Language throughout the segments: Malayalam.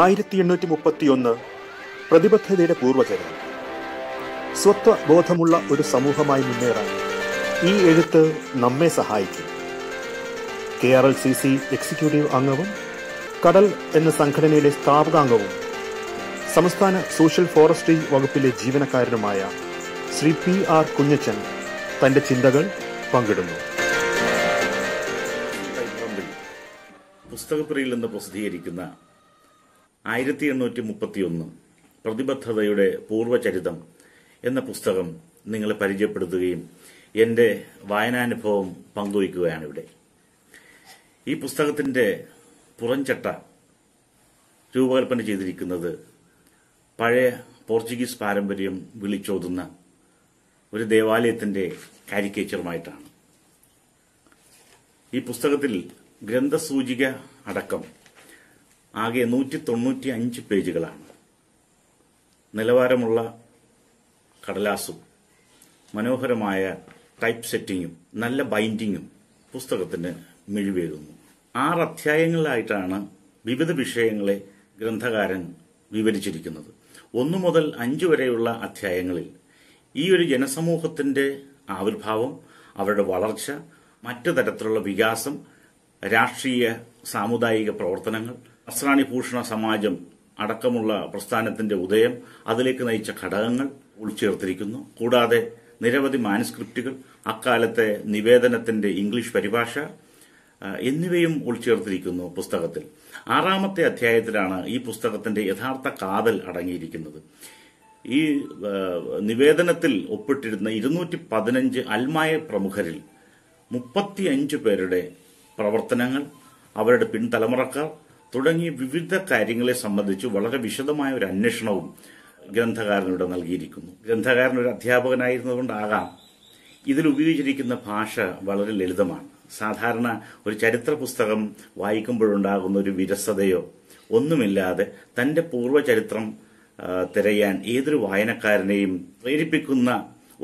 ആയിരത്തി എണ്ണൂറ്റി മുപ്പത്തിയൊന്ന് പ്രതിബദ്ധതയുടെ പൂർവചരണം സ്വത്വബോധമുള്ള ഒരു സമൂഹമായി മുന്നേറാൻ ഈ എഴുത്ത് നമ്മെ സഹായിക്കും K R L C C executive അംഗവും കടൽ എന്ന സംഘടനയിലെ സ്ഥാപകാംഗവും സംസ്ഥാന സോഷ്യൽ ഫോറസ്ട്രി വകുപ്പിലെ ജീവനക്കാരനുമായ ശ്രീ പി ആർ കുഞ്ഞച്ചൻ തന്റെ ചിന്തകൾ പങ്കിടുന്നു പുസ്തകപ്രിയിൽ നിന്ന് പ്രസിദ്ധീകരിക്കുന്ന ആയിരത്തി എണ്ണൂറ്റി മുപ്പത്തി ഒന്ന് പ്രതിബദ്ധതയുടെ പൂർവചരിതം എന്ന പുസ്തകം നിങ്ങളെ പരിചയപ്പെടുത്തുകയും എൻ്റെ വായനാനുഭവം പങ്കുവയ്ക്കുകയാണ് ഇവിടെ ഈ പുസ്തകത്തിൻ്റെ പുറംചട്ട രൂപകൽപ്പന ചെയ്തിരിക്കുന്നത് പഴയ പോർച്ചുഗീസ് പാരമ്പര്യം വിളിച്ചോതുന്ന ഒരു ദേവാലയത്തിൻ്റെ കാരിക്കേച്ചറുമായിട്ടാണ് ഈ പുസ്തകത്തിൽ ഗ്രന്ഥസൂചിക അടക്കം ആകെ നൂറ്റി തൊണ്ണൂറ്റി അഞ്ച് പേജുകളാണ് നിലവാരമുള്ള കടലാസും മനോഹരമായ ടൈപ്പ് സെറ്റിങ്ങും നല്ല ബൈൻഡിങ്ങും പുസ്തകത്തിന് മിഴിവേകുന്നു ആറ് അധ്യായങ്ങളിലായിട്ടാണ് വിവിധ വിഷയങ്ങളെ ഗ്രന്ഥകാരൻ വിവരിച്ചിരിക്കുന്നത് ഒന്നു മുതൽ അഞ്ചു വരെയുള്ള അധ്യായങ്ങളിൽ ഈ ഒരു ജനസമൂഹത്തിന്റെ ആവിർഭാവം അവരുടെ വളർച്ച മറ്റു തരത്തിലുള്ള വികാസം രാഷ്ട്രീയ സാമുദായിക പ്രവർത്തനങ്ങൾ ഭൂഷണ സമാജം അടക്കമുള്ള പ്രസ്ഥാനത്തിന്റെ ഉദയം അതിലേക്ക് നയിച്ച ഘടകങ്ങൾ ഉൾച്ചേർത്തിരിക്കുന്നു കൂടാതെ നിരവധി മാനുസ്ക്രിപ്റ്റുകൾ അക്കാലത്തെ നിവേദനത്തിന്റെ ഇംഗ്ലീഷ് പരിഭാഷ എന്നിവയും ഉൾച്ചേർത്തിരിക്കുന്നു പുസ്തകത്തിൽ ആറാമത്തെ അധ്യായത്തിലാണ് ഈ പുസ്തകത്തിന്റെ യഥാർത്ഥ കാതൽ അടങ്ങിയിരിക്കുന്നത് ഈ നിവേദനത്തിൽ ഒപ്പിട്ടിരുന്ന ഇരുന്നൂറ്റി പതിനഞ്ച് അൽമായ പ്രമുഖരിൽ മുപ്പത്തിയഞ്ച് പേരുടെ പ്രവർത്തനങ്ങൾ അവരുടെ പിൻതലമുറക്കാർ തുടങ്ങിയ വിവിധ കാര്യങ്ങളെ സംബന്ധിച്ച് വളരെ വിശദമായ ഒരു അന്വേഷണവും ഗ്രന്ഥകാരനിവിടെ നൽകിയിരിക്കുന്നു ഗ്രന്ഥകാരൻ ഒരു അധ്യാപകനായിരുന്നതുകൊണ്ടാകാം ഇതിൽ ഉപയോഗിച്ചിരിക്കുന്ന ഭാഷ വളരെ ലളിതമാണ് സാധാരണ ഒരു ചരിത്ര പുസ്തകം വായിക്കുമ്പോഴുണ്ടാകുന്ന ഒരു വിരസതയോ ഒന്നുമില്ലാതെ തന്റെ പൂർവ്വചരിത്രം തിരയാൻ ഏതൊരു വായനക്കാരനെയും പ്രേരിപ്പിക്കുന്ന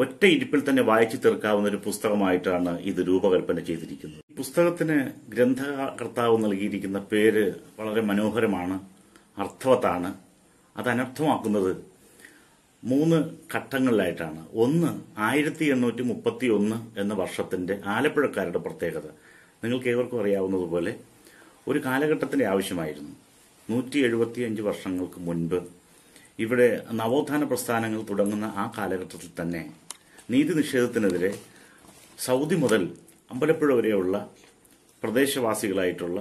ഒറ്റ ഇരിപ്പിൽ തന്നെ വായിച്ചു തീർക്കാവുന്ന ഒരു പുസ്തകമായിട്ടാണ് ഇത് രൂപകൽപ്പന ചെയ്തിരിക്കുന്നത് പുസ്തകത്തിന് ഗ്രന്ഥകർത്താവ് നൽകിയിരിക്കുന്ന പേര് വളരെ മനോഹരമാണ് അർത്ഥവത്താണ് അത് അനർത്ഥമാക്കുന്നത് മൂന്ന് ഘട്ടങ്ങളിലായിട്ടാണ് ഒന്ന് ആയിരത്തി എണ്ണൂറ്റി മുപ്പത്തി ഒന്ന് എന്ന വർഷത്തിന്റെ ആലപ്പുഴക്കാരുടെ പ്രത്യേകത നിങ്ങൾക്ക് ഏവർക്കും അറിയാവുന്നതുപോലെ ഒരു കാലഘട്ടത്തിന്റെ ആവശ്യമായിരുന്നു നൂറ്റി എഴുപത്തിയഞ്ച് വർഷങ്ങൾക്ക് മുൻപ് ഇവിടെ നവോത്ഥാന പ്രസ്ഥാനങ്ങൾ തുടങ്ങുന്ന ആ കാലഘട്ടത്തിൽ തന്നെ നീതി നിഷേധത്തിനെതിരെ സൗദി മുതൽ അമ്പലപ്പുഴ വരെയുള്ള പ്രദേശവാസികളായിട്ടുള്ള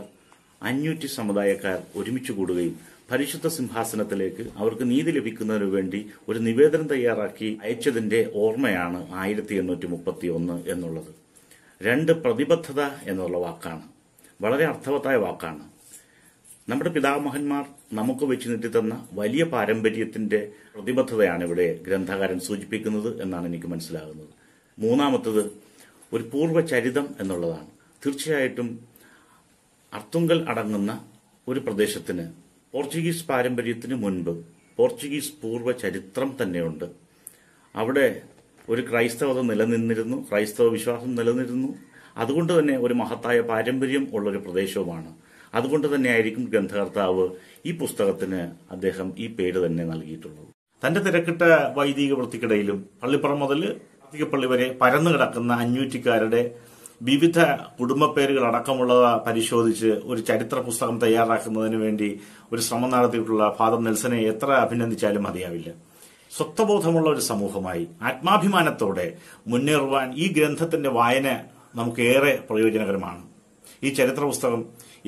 അഞ്ഞൂറ്റി സമുദായക്കാർ ഒരുമിച്ച് കൂടുകയും പരിശുദ്ധ സിംഹാസനത്തിലേക്ക് അവർക്ക് നീതി ലഭിക്കുന്നതിനു വേണ്ടി ഒരു നിവേദനം തയ്യാറാക്കി അയച്ചതിന്റെ ഓർമ്മയാണ് ആയിരത്തി എണ്ണൂറ്റി മുപ്പത്തി ഒന്ന് എന്നുള്ളത് രണ്ട് പ്രതിബദ്ധത എന്നുള്ള വാക്കാണ് വളരെ അർത്ഥവത്തായ വാക്കാണ് നമ്മുടെ പിതാമഹന്മാർ നമുക്ക് വെച്ച് നീട്ടിത്തന്ന വലിയ പാരമ്പര്യത്തിന്റെ പ്രതിബദ്ധതയാണ് ഇവിടെ ഗ്രന്ഥകാരൻ സൂചിപ്പിക്കുന്നത് എന്നാണ് എനിക്ക് മനസ്സിലാകുന്നത് മൂന്നാമത്തത് ഒരു പൂർവ്വചരിതം എന്നുള്ളതാണ് തീർച്ചയായിട്ടും അർത്തുങ്കൽ അടങ്ങുന്ന ഒരു പ്രദേശത്തിന് പോർച്ചുഗീസ് പാരമ്പര്യത്തിന് മുൻപ് പോർച്ചുഗീസ് പൂർവ്വ ചരിത്രം തന്നെയുണ്ട് അവിടെ ഒരു ക്രൈസ്തവത നിലനിന്നിരുന്നു ക്രൈസ്തവ വിശ്വാസം നിലനിന്നിരുന്നു അതുകൊണ്ട് തന്നെ ഒരു മഹത്തായ പാരമ്പര്യം ഉള്ളൊരു പ്രദേശവുമാണ് അതുകൊണ്ട് തന്നെയായിരിക്കും ഗ്രന്ഥകർത്താവ് ഈ പുസ്തകത്തിന് അദ്ദേഹം ഈ പേര് തന്നെ നൽകിയിട്ടുള്ളത് തന്റെ തിരക്കിട്ട വൈദിക വൃത്തിക്കിടയിലും പള്ളിപ്പുറം മുതൽ പള്ളി വരെ പരന്നു കിടക്കുന്ന അഞ്ഞൂറ്റിക്കാരുടെ വിവിധ കുടുംബപ്പേരുകൾ അടക്കമുള്ളവ പരിശോധിച്ച് ഒരു ചരിത്ര പുസ്തകം തയ്യാറാക്കുന്നതിന് വേണ്ടി ഒരു ശ്രമം നടത്തിയിട്ടുള്ള ഫാദർ നെൽസനെ എത്ര അഭിനന്ദിച്ചാലും മതിയാവില്ല സ്വത്വബോധമുള്ള ഒരു സമൂഹമായി ആത്മാഭിമാനത്തോടെ മുന്നേറുവാൻ ഈ ഗ്രന്ഥത്തിന്റെ വായന നമുക്കേറെ പ്രയോജനകരമാണ് ഈ ചരിത്ര പുസ്തകം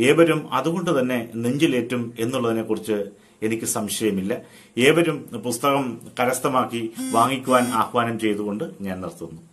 ഏവരും അതുകൊണ്ട് തന്നെ നെഞ്ചിലേറ്റും എന്നുള്ളതിനെക്കുറിച്ച് എനിക്ക് സംശയമില്ല ഏവരും പുസ്തകം കരസ്ഥമാക്കി വാങ്ങിക്കുവാൻ ആഹ്വാനം ചെയ്തുകൊണ്ട് ഞാൻ നിർത്തുന്നു